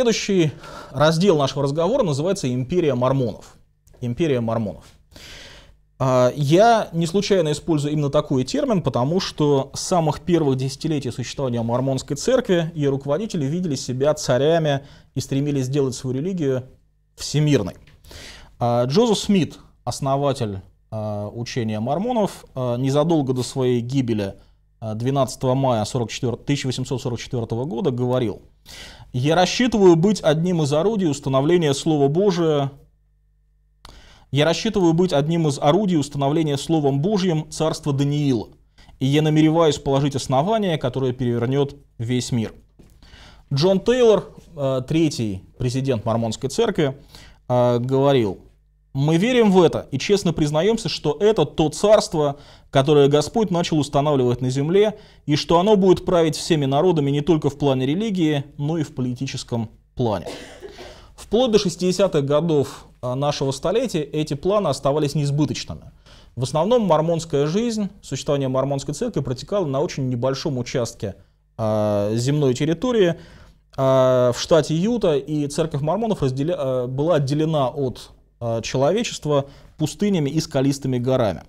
Следующий раздел нашего разговора называется «Империя мормонов». Империя мормонов. А, я не случайно использую именно такой термин, потому что с самых первых десятилетий существования Мормонской церкви ее руководители видели себя царями и стремились сделать свою религию всемирной. А, Джозеф Смит, основатель а, учения мормонов, незадолго до своей гибели 12 мая 1844 года говорил, я рассчитываю быть одним из орудий установления Слова Божия. Я рассчитываю быть одним из орудий установления Словом Божьим Царства Даниила. И я намереваюсь положить основание, которое перевернет весь мир. Джон Тейлор, э, третий президент Мормонской церкви, э, говорил, мы верим в это и честно признаемся, что это то царство, которое Господь начал устанавливать на земле, и что оно будет править всеми народами не только в плане религии, но и в политическом плане. Вплоть до 60-х годов а, нашего столетия эти планы оставались неизбыточными. В основном мормонская жизнь, существование мормонской церкви протекало на очень небольшом участке а, земной территории а, в штате Юта, и церковь мормонов разделя... была отделена от Э, человечества пустынями и скалистыми горами.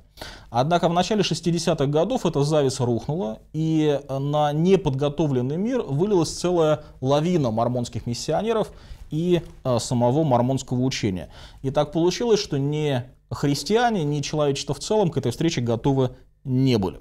Однако в начале 60-х годов эта зависть рухнула, и на неподготовленный мир вылилась целая лавина мормонских миссионеров и э, самого мормонского учения. И так получилось, что ни христиане, ни человечество в целом к этой встрече готовы не были.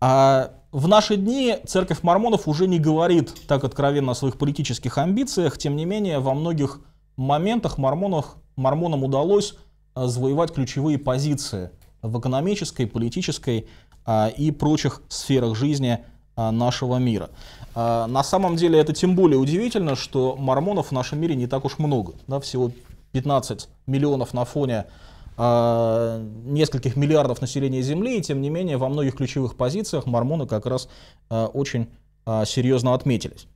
А в наши дни церковь мормонов уже не говорит так откровенно о своих политических амбициях, тем не менее во многих моментах мормонов, мормонам удалось э, завоевать ключевые позиции в экономической, политической э, и прочих сферах жизни э, нашего мира. На самом деле это тем более удивительно, что мормонов в нашем мире не так уж много. Да, всего 15 миллионов на фоне э, нескольких миллиардов населения Земли, и тем не менее во многих ключевых позициях мормоны как раз э, очень э, серьезно отметились.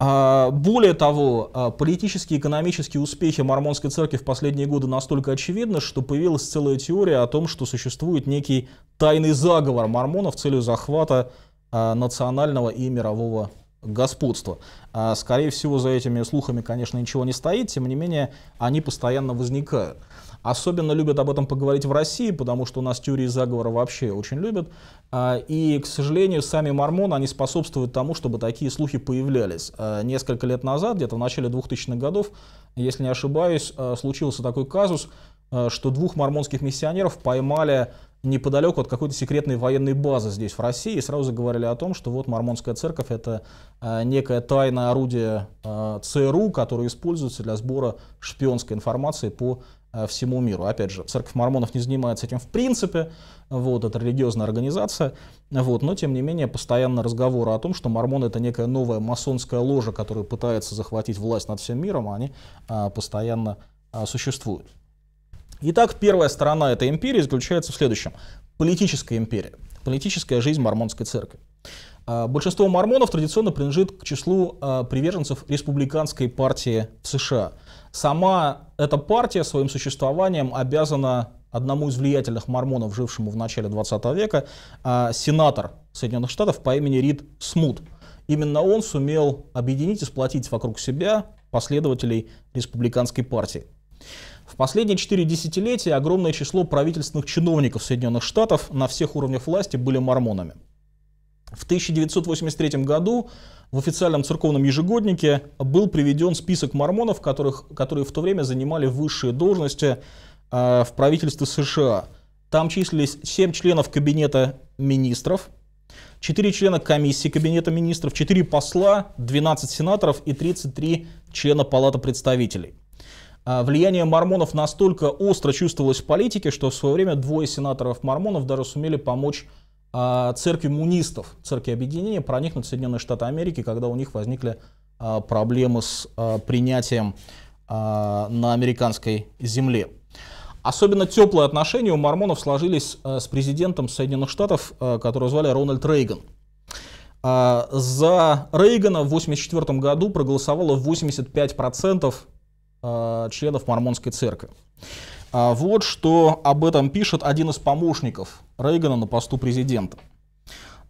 А, более того, а, политические и экономические успехи Мормонской церкви в последние годы настолько очевидны, что появилась целая теория о том, что существует некий тайный заговор мормонов в целью захвата а, национального и мирового господства. Скорее всего, за этими слухами, конечно, ничего не стоит, тем не менее, они постоянно возникают. Особенно любят об этом поговорить в России, потому что у нас теории заговора вообще очень любят. А, и, к сожалению, сами мормоны, они способствуют тому, чтобы такие слухи появлялись. А, несколько лет назад, где-то в начале 2000-х годов, если не ошибаюсь, а, случился такой казус, что двух мормонских миссионеров поймали неподалеку от какой-то секретной военной базы здесь, в России, и сразу заговорили о том, что вот Мормонская церковь — это некое тайное орудие ЦРУ, которое используется для сбора шпионской информации по Э, всему миру. Опять же, церковь мормонов не занимается этим в принципе, вот, это религиозная организация, вот, но тем не менее постоянно разговоры о том, что мормоны это некая новая масонская ложа, которая пытается захватить власть над всем миром, а они а, постоянно а, существуют. Итак, первая сторона этой империи заключается в следующем. Политическая империя, политическая жизнь мормонской церкви. А, большинство мормонов традиционно принадлежит к числу а, приверженцев республиканской партии в США. Сама эта партия своим существованием обязана одному из влиятельных мормонов, жившему в начале 20 века, а, сенатор Соединенных Штатов по имени Рид Смут. Именно он сумел объединить и сплотить вокруг себя последователей республиканской партии. В последние четыре десятилетия огромное число правительственных чиновников Соединенных Штатов на всех уровнях власти были мормонами. В 1983 году в официальном церковном ежегоднике был приведен список мормонов, которых, которые в то время занимали высшие должности э, в правительстве США. Там числились 7 членов кабинета министров, 4 члена комиссии кабинета министров, 4 посла, 12 сенаторов и 33 члена палаты представителей. Э, влияние мормонов настолько остро чувствовалось в политике, что в свое время двое сенаторов мормонов даже сумели помочь а, церкви мунистов, церкви объединения проникнуть в Соединенные Штаты Америки, когда у них возникли а, проблемы с а, принятием на американской земле. Особенно теплые отношения у мормонов сложились с президентом Соединенных Штатов, которого звали Рональд Рейган. За Рейгана в 1984 году проголосовало 85% членов мормонской церкви. А вот что об этом пишет один из помощников Рейгана на посту президента.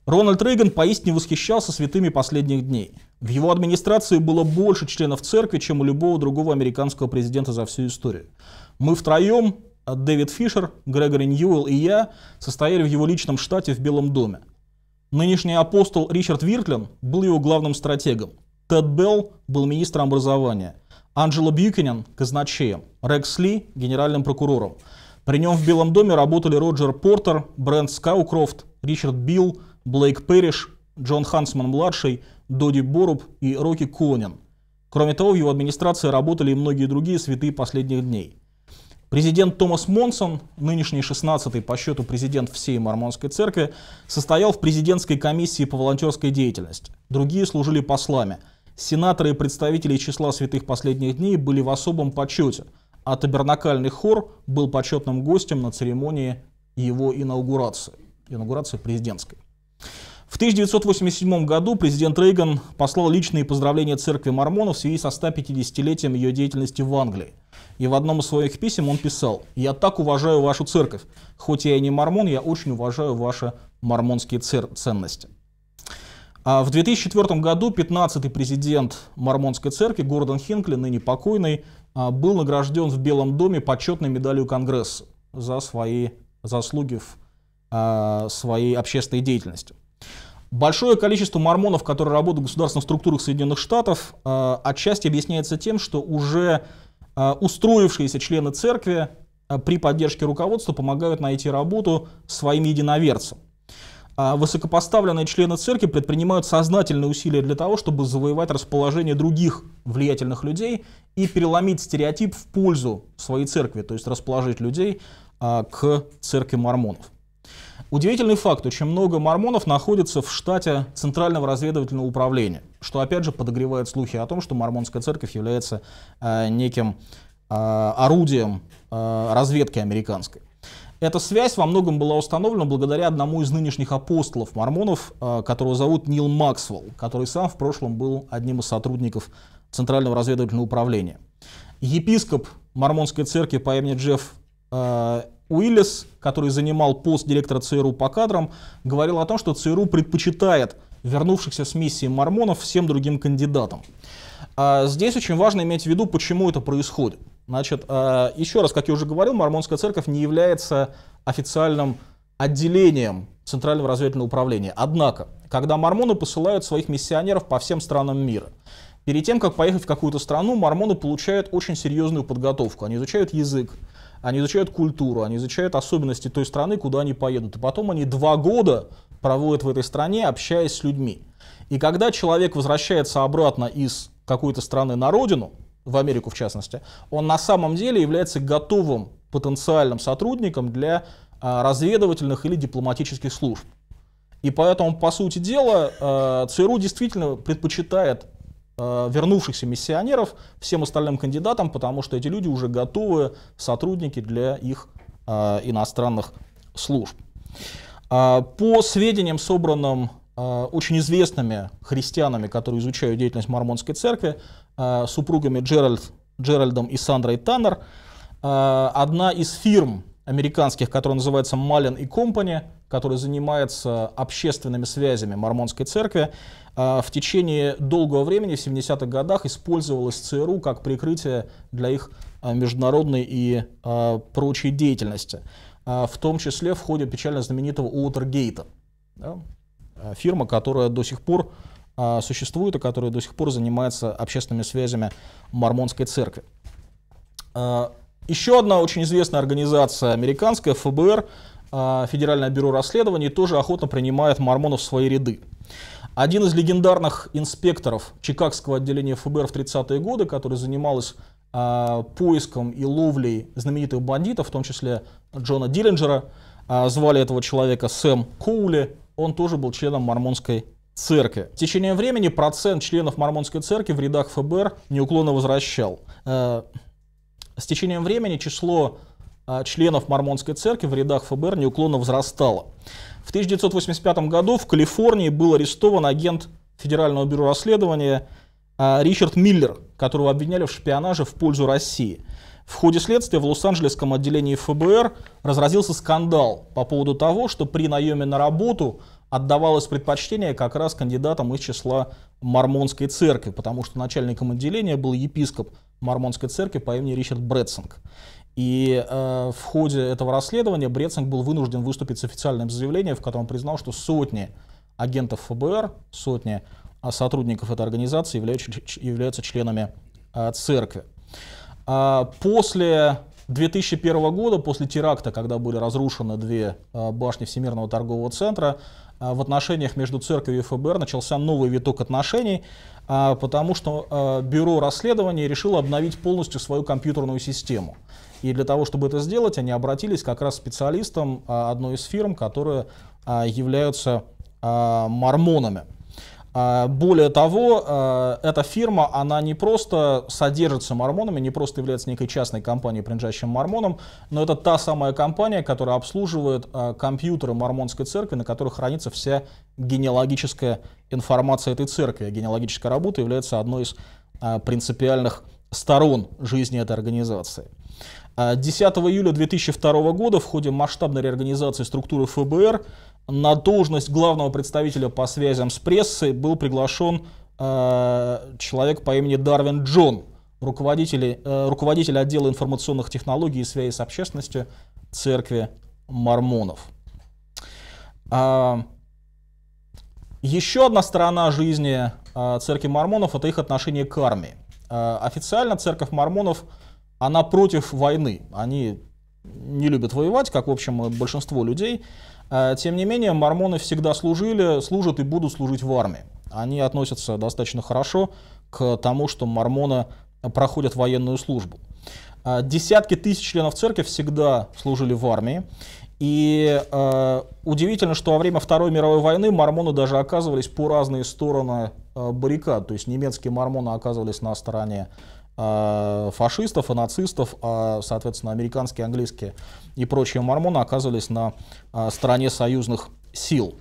Рональд Рейган поистине восхищался святыми последних дней. В его администрации было больше членов церкви, чем у любого другого американского президента за всю историю. Мы втроем, а Дэвид Фишер, Грегори Ньюэлл и я, состояли в его личном штате в Белом доме. Нынешний апостол Ричард Вирклин был его главным стратегом. Тед Белл был министром образования – Анджело Бьюкинен – казначеем, Рекс Ли – генеральным прокурором. При нем в Белом доме работали Роджер Портер, Брент Скаукрофт, Ричард Билл, Блейк Перриш, Джон Хансман-младший, Доди Боруб и Рокки Конин. Кроме того, в его администрации работали и многие другие святые последних дней. Президент Томас Монсон, нынешний 16-й по счету президент всей Мормонской церкви, состоял в президентской комиссии по волонтерской деятельности. Другие служили послами – Сенаторы и представители числа святых последних дней были в особом почете, а табернакальный хор был почетным гостем на церемонии его инаугурации, инаугурации президентской. В 1987 году президент Рейган послал личные поздравления церкви мормонов в связи со 150-летием ее деятельности в Англии. И в одном из своих писем он писал «Я так уважаю вашу церковь. Хоть я и не мормон, я очень уважаю ваши мормонские ценности». А в 2004 году 15-й президент Мормонской церкви Гордон Хинкли, ныне покойный, а, был награжден в Белом доме почетной медалью Конгресса за свои заслуги в а, своей общественной деятельности. Большое количество мормонов, которые работают в государственных структурах Соединенных Штатов, отчасти объясняется тем, что уже устроившиеся члены церкви при поддержке руководства помогают найти работу своим единоверцам. А высокопоставленные члены церкви предпринимают сознательные усилия для того, чтобы завоевать расположение других влиятельных людей и переломить стереотип в пользу своей церкви, то есть расположить людей а, к церкви мормонов. Удивительный факт, очень много мормонов находится в штате Центрального разведывательного управления, что опять же подогревает слухи о том, что мормонская церковь является а, неким орудием разведки американской. Эта связь во многом была установлена благодаря одному из нынешних апостолов мормонов, э, которого зовут Нил Максвелл, который сам в прошлом был одним из сотрудников Центрального разведывательного управления. Епископ мормонской церкви по имени Джефф э, Уиллис, который занимал пост директора ЦРУ по кадрам, говорил о том, что ЦРУ предпочитает вернувшихся с миссии мормонов всем другим кандидатам. А здесь очень важно иметь в виду, почему это происходит. Значит, а, еще раз, как я уже говорил, Мормонская церковь не является официальным отделением Центрального разведывательного управления. Однако, когда мормоны посылают своих миссионеров по всем странам мира, перед тем, как поехать в какую-то страну, мормоны получают очень серьезную подготовку. Они изучают язык, они изучают культуру, они изучают особенности той страны, куда они поедут. И потом они два года проводят в этой стране, общаясь с людьми. И когда человек возвращается обратно из какой-то страны на родину, в Америку в частности, он на самом деле является готовым потенциальным сотрудником для а, разведывательных или дипломатических служб. И поэтому, по сути дела, а, ЦРУ действительно предпочитает а, вернувшихся миссионеров всем остальным кандидатам, потому что эти люди уже готовы сотрудники для их иностранных служб. По сведениям, собранным очень известными христианами, которые изучают деятельность Мормонской церкви, Э, супругами Джеральд, Джеральдом и Сандрой Таннер. Э, одна из фирм американских, которая называется Малин и Компани, которая занимается общественными связями Мормонской церкви, э, в течение долгого времени, в 70-х годах, использовалась ЦРУ как прикрытие для их международной и прочей деятельности. В том числе в ходе печально знаменитого Уотергейта. Да? Фирма, которая до сих пор а, существуют и которые до сих пор занимаются общественными связями Мормонской церкви. А, еще одна очень известная организация американская, ФБР, а, Федеральное бюро расследований, тоже охотно принимает мормонов в свои ряды. Один из легендарных инспекторов Чикагского отделения ФБР в 30-е годы, который занимался а, поиском и ловлей знаменитых бандитов, в том числе Джона Диллинджера, а, звали этого человека Сэм Коули, он тоже был членом мормонской церкви. В течение времени процент членов Мормонской церкви в рядах ФБР неуклонно возвращал. Э, с течением времени число э, членов Мормонской церкви в рядах ФБР неуклонно возрастало. В 1985 году в Калифорнии был арестован агент Федерального бюро расследования э, Ричард Миллер, которого обвиняли в шпионаже в пользу России. В ходе следствия в Лос-Анджелесском отделении ФБР разразился скандал по поводу того, что при наеме на работу отдавалось предпочтение как раз кандидатам из числа Мормонской церкви, потому что начальником отделения был епископ Мормонской церкви по имени Ричард Брэдсинг. И э, в ходе этого расследования Брэдсинг был вынужден выступить с официальным заявлением, в котором признал, что сотни агентов ФБР, сотни а, сотрудников этой организации являются, являются членами э, церкви. Э, после 2001 года, после теракта, когда были разрушены две башни Всемирного торгового центра, а, в отношениях между церковью и ФБР начался новый виток отношений, а, потому что а, бюро расследований решило обновить полностью свою компьютерную систему. И для того, чтобы это сделать, они обратились как раз к специалистам одной из фирм, которые являются мормонами. А, более того, а, эта фирма, она не просто содержится мормонами, не просто является некой частной компанией, принадлежащей мормонам, но это та самая компания, которая обслуживает а, компьютеры мормонской церкви, на которых хранится вся генеалогическая информация этой церкви. Генеалогическая работа является одной из принципиальных сторон жизни этой организации. 10 июля 2002 года в ходе масштабной реорганизации структуры ФБР на должность главного представителя по связям с прессой был приглашен э, человек по имени Дарвин Джон, руководитель, э, руководитель отдела информационных технологий и связи с общественностью церкви мормонов. А, еще одна сторона жизни а, церкви мормонов это их отношение к армии. А, официально церковь мормонов она против войны. Они не любят воевать, как, в общем, большинство людей. Э, тем не менее, мормоны всегда служили, служат и будут служить в армии. Они относятся достаточно хорошо к тому, что мормоны проходят военную службу. Э, десятки тысяч членов церкви всегда служили в армии. И э, удивительно, что во время Второй мировой войны мормоны даже оказывались по разные стороны э, баррикад. То есть немецкие мормоны оказывались на стороне э, фашистов и нацистов, а, соответственно, американские и английские и прочие мормоны оказывались на а, стороне союзных сил.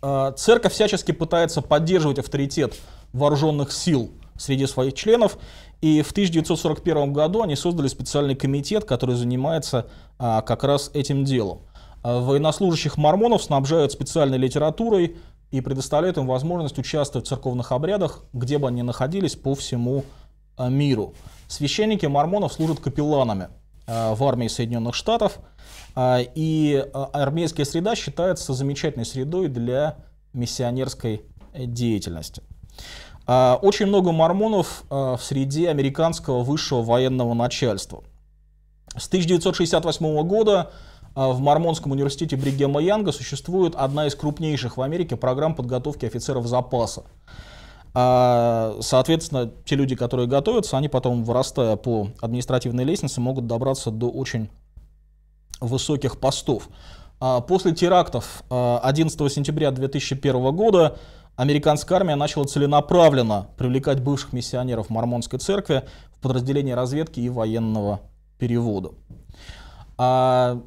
А, церковь всячески пытается поддерживать авторитет вооруженных сил среди своих членов, и в 1941 году они создали специальный комитет, который занимается а, как раз этим делом. Военнослужащих мормонов снабжают специальной литературой и предоставляют им возможность участвовать в церковных обрядах, где бы они находились по всему миру. Священники мормонов служат капелланами – Э, в армии Соединенных Штатов. Э, и э, армейская среда считается замечательной средой для миссионерской деятельности. Очень много мормонов в среде американского высшего военного начальства. С 1968 года в Мормонском университете Бригема Янга существует одна из крупнейших в Америке программ подготовки офицеров запаса. А, соответственно, те люди, которые готовятся, они потом, вырастая по административной лестнице, могут добраться до очень высоких постов. А, после терактов 11 а, сентября 2001 года американская армия начала целенаправленно привлекать бывших миссионеров Мормонской церкви в подразделения разведки и военного перевода. А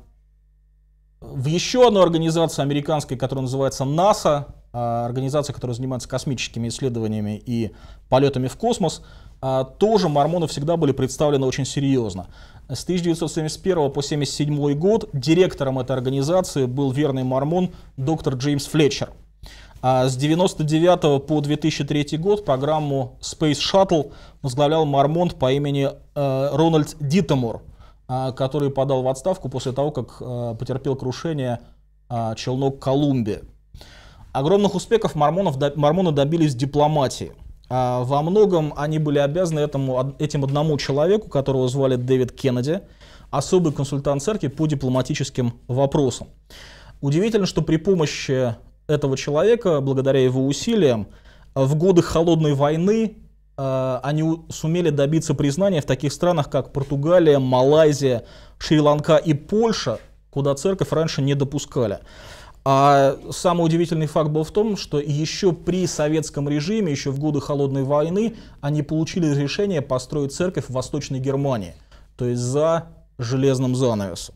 в еще одной организации американской, которая называется НАСА, а, организация, которая занимается космическими исследованиями и полетами в космос, а, тоже мормоны всегда были представлены очень серьезно. С 1971 по 1977 год директором этой организации был верный мормон доктор Джеймс Флетчер. А с 1999 по 2003 год программу Space Shuttle возглавлял мормон по имени э, Рональд Дитамор, который подал в отставку после того, как э, потерпел крушение челнок Колумбия. Огромных успехов мормонов, мормоны добились дипломатии. А, во многом они были обязаны этому, этим одному человеку, которого звали Дэвид Кеннеди, особый консультант церкви по дипломатическим вопросам. Удивительно, что при помощи этого человека, благодаря его усилиям, в годы холодной войны а, они сумели добиться признания в таких странах, как Португалия, Малайзия, Шри-Ланка и Польша, куда церковь раньше не допускали. А самый удивительный факт был в том, что еще при советском режиме, еще в годы Холодной войны, они получили решение построить церковь в Восточной Германии, то есть за железным занавесом.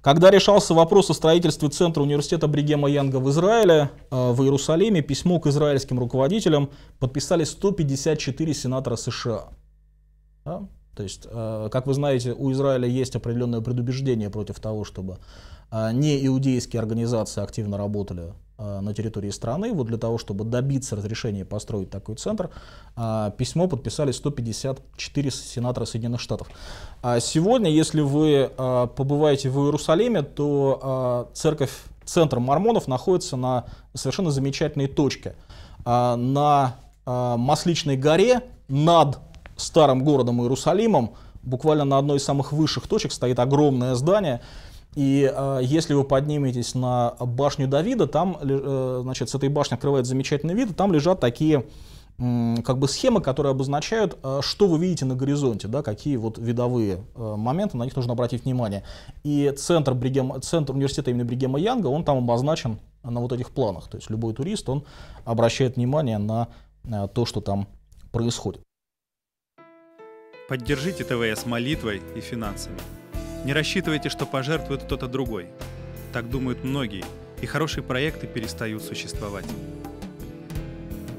Когда решался вопрос о строительстве центра университета Бригема Янга в Израиле, э, в Иерусалиме письмо к израильским руководителям подписали 154 сенатора США. Да? То есть, э, как вы знаете, у Израиля есть определенное предубеждение против того, чтобы а, не иудейские организации активно работали а, на территории страны. Вот для того, чтобы добиться разрешения построить такой центр, а, письмо подписали 154 сенатора Соединенных Штатов. Сегодня, если вы побываете в Иерусалиме, то церковь, центр мормонов находится на совершенно замечательной точке. На Масличной горе над старым городом Иерусалимом, буквально на одной из самых высших точек стоит огромное здание, и э, если вы подниметесь на башню Давида, там, э, значит, с этой башни открывает замечательный вид, и там лежат такие как бы схемы, которые обозначают, э, что вы видите на горизонте, да, какие вот видовые э, моменты, на них нужно обратить внимание. И центр, Бригем, центр университета имени Бригема Янга, он там обозначен на вот этих планах. То есть любой турист, он обращает внимание на э, то, что там происходит. Поддержите ТВС молитвой и финансами. Не рассчитывайте, что пожертвует кто-то другой. Так думают многие, и хорошие проекты перестают существовать.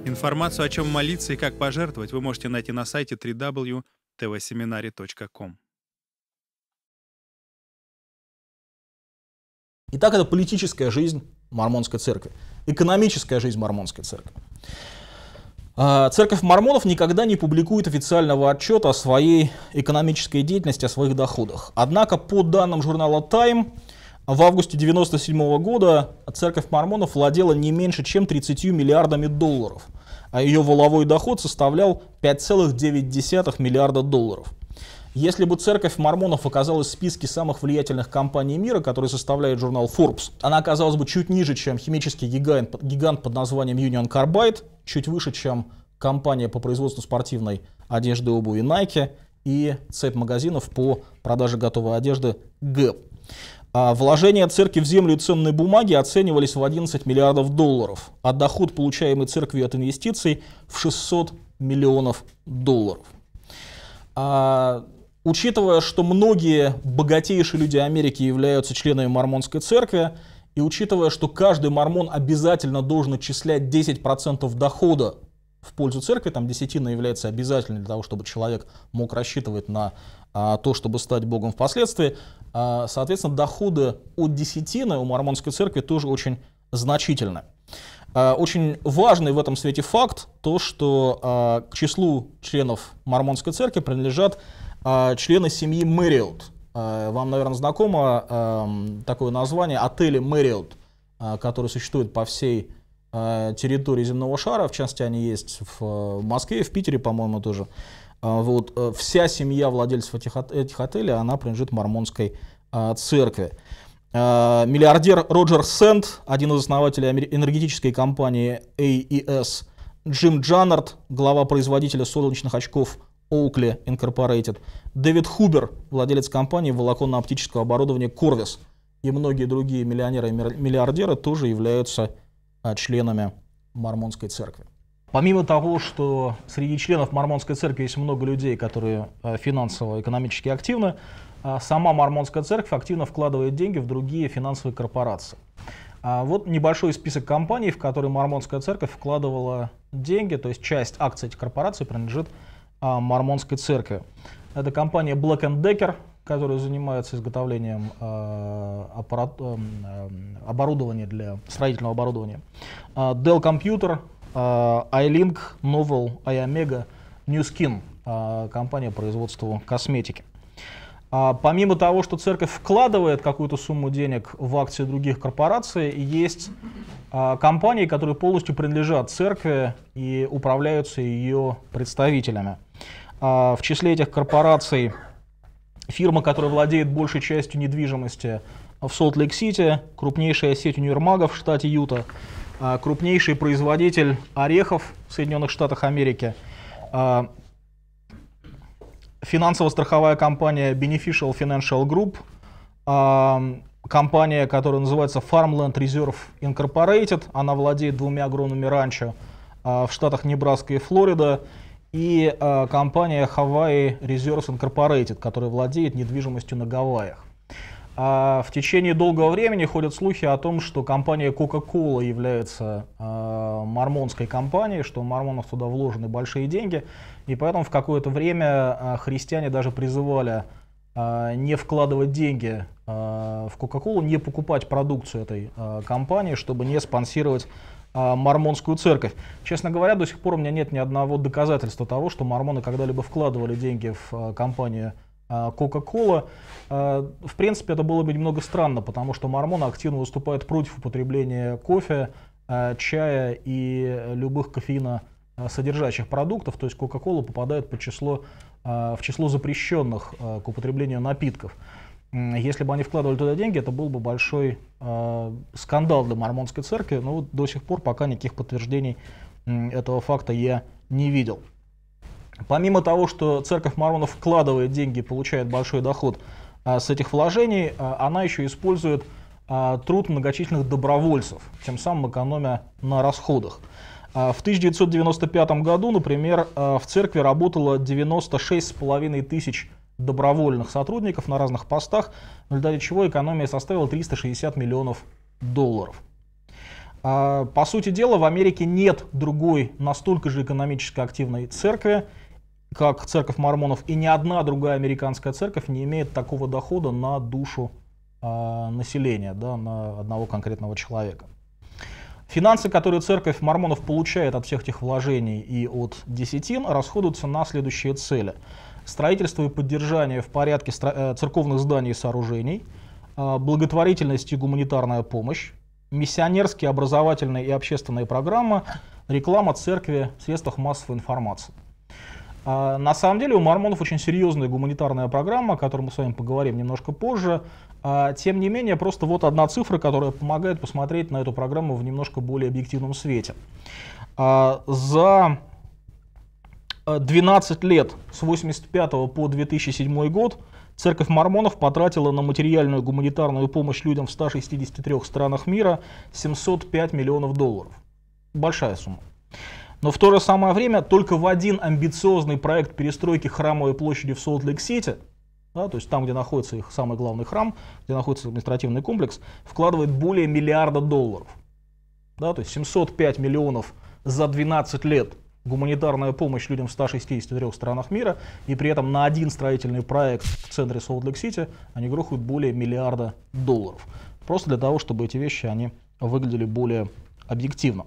Информацию, о чем молиться и как пожертвовать, вы можете найти на сайте www.tvseminary.com. Итак, это политическая жизнь Мормонской церкви, экономическая жизнь Мормонской церкви. А, церковь мормонов никогда не публикует официального отчета о своей экономической деятельности, о своих доходах. Однако, по данным журнала Time, в августе 1997 года церковь мормонов владела не меньше, чем 30 миллиардами долларов, а ее воловой доход составлял 5,9 миллиарда долларов. Если бы церковь мормонов оказалась в списке самых влиятельных компаний мира, которые составляет журнал Forbes, она оказалась бы чуть ниже, чем химический гигант, гигант под названием Union Carbide, чуть выше, чем компания по производству спортивной одежды, обуви Nike и цепь магазинов по продаже готовой одежды Gap. А вложения церкви в землю и ценные бумаги оценивались в 11 миллиардов долларов, а доход, получаемый церковью от инвестиций, в 600 миллионов долларов. А Учитывая, что многие богатейшие люди Америки являются членами мормонской церкви, и учитывая, что каждый мормон обязательно должен отчислять 10% дохода в пользу церкви, там десятина является обязательной для того, чтобы человек мог рассчитывать на а, то, чтобы стать Богом впоследствии, а, соответственно, доходы от десятины у мормонской церкви тоже очень значительны. А, очень важный в этом свете факт, то, что а, к числу членов мормонской церкви принадлежат а, члены семьи Мэриот. А, вам, наверное, знакомо эм, такое название отели Мэриот, а, которые существуют по всей территории земного шара. В частности, они есть в э, Москве, в Питере, по-моему, тоже. Вот. Э, вся семья владельцев этих, этих отелей, она принадлежит мормонской церкви. Миллиардер Роджер Сент, один из основателей энергетической компании AES, Джим Джаннард, глава производителя солнечных очков Oakley Incorporated, Дэвид Хубер, владелец компании волоконно-оптического оборудования Corvus, и многие другие миллионеры и миллиардеры тоже являются а, членами Мормонской церкви. Помимо того, что среди членов Мормонской церкви есть много людей, которые а, финансово, экономически активны, а, сама Мормонская церковь активно вкладывает деньги в другие финансовые корпорации. Вот небольшой список компаний, в которые Мормонская церковь вкладывала деньги, то есть часть акций этих корпораций принадлежит а, мормонской церкви. Это компания Black Decker, которая занимается изготовлением а, аппарат, а, оборудования для строительного оборудования. Dell Computer, iLink, Novel, iOmega, New Skin, компания производства косметики. помимо того, что церковь вкладывает какую-то сумму денег в акции других корпораций, есть компании, которые полностью принадлежат церкви и управляются ее представителями. А, в числе этих корпораций фирма, которая владеет большей частью недвижимости в Солт-Лейк-Сити, крупнейшая сеть универмагов в штате Юта, а, крупнейший производитель орехов в Соединенных Штатах Америки, а, финансово-страховая компания Beneficial Financial Group, компания, которая называется Farmland Reserve Incorporated, она владеет двумя огромными ранчо в штатах Небраска и Флорида, и э, компания Hawaii Reserves Incorporated, которая владеет недвижимостью на Гавайях. А в течение долгого времени ходят слухи о том, что компания Coca-Cola является э, мормонской компанией, что у мормонов туда вложены большие деньги, и поэтому в какое-то время э, христиане даже призывали не вкладывать деньги в Coca-Cola, не покупать продукцию этой компании, чтобы не спонсировать а, мормонскую церковь. Честно говоря, до сих пор у меня нет ни одного доказательства того, что мормоны когда-либо вкладывали деньги в а, компанию а, Coca-Cola. В принципе, это было бы немного странно, потому что мормоны активно выступают против употребления кофе, чая и любых кофеина содержащих продуктов, то есть Coca-Cola попадает под число, в число запрещенных к употреблению напитков если бы они вкладывали туда деньги, это был бы большой э, скандал для Мормонской церкви. Но вот до сих пор пока никаких подтверждений э, этого факта я не видел. Помимо того, что церковь Мормонов вкладывает деньги и получает большой доход э, с этих вложений, э, она еще использует э, труд многочисленных добровольцев, тем самым экономя на расходах. В 1995 году, например, в церкви работало 96,5 тысяч человек добровольных сотрудников на разных постах, в результате чего экономия составила 360 миллионов долларов. А, по сути дела, в Америке нет другой настолько же экономически активной церкви, как церковь мормонов, и ни одна другая американская церковь не имеет такого дохода на душу а, населения, да, на одного конкретного человека. Финансы, которые церковь мормонов получает от всех этих вложений и от десятин, расходуются на следующие цели строительство и поддержание в порядке э, церковных зданий и сооружений, а, благотворительность и гуманитарная помощь, миссионерские, образовательные и общественные программы, реклама церкви в средствах массовой информации. А, на самом деле у мормонов очень серьезная гуманитарная программа, о которой мы с вами поговорим немножко позже. А, тем не менее, просто вот одна цифра, которая помогает посмотреть на эту программу в немножко более объективном свете. За 12 э, лет с 85 по 2007 год Церковь мормонов потратила на материальную гуманитарную помощь людям в 163 странах мира 705 миллионов долларов. Большая сумма. Но в то же самое время только в один амбициозный проект перестройки храмовой площади в Солт-Лейк-Сити, да, то есть там, где находится их самый главный храм, где находится административный комплекс, вкладывает более миллиарда долларов. Да, то есть 705 миллионов за 12 лет – гуманитарная помощь людям в 163 странах мира, и при этом на один строительный проект в центре Солт-Лейк-Сити они грохают более миллиарда долларов. Просто для того, чтобы эти вещи они выглядели более объективно.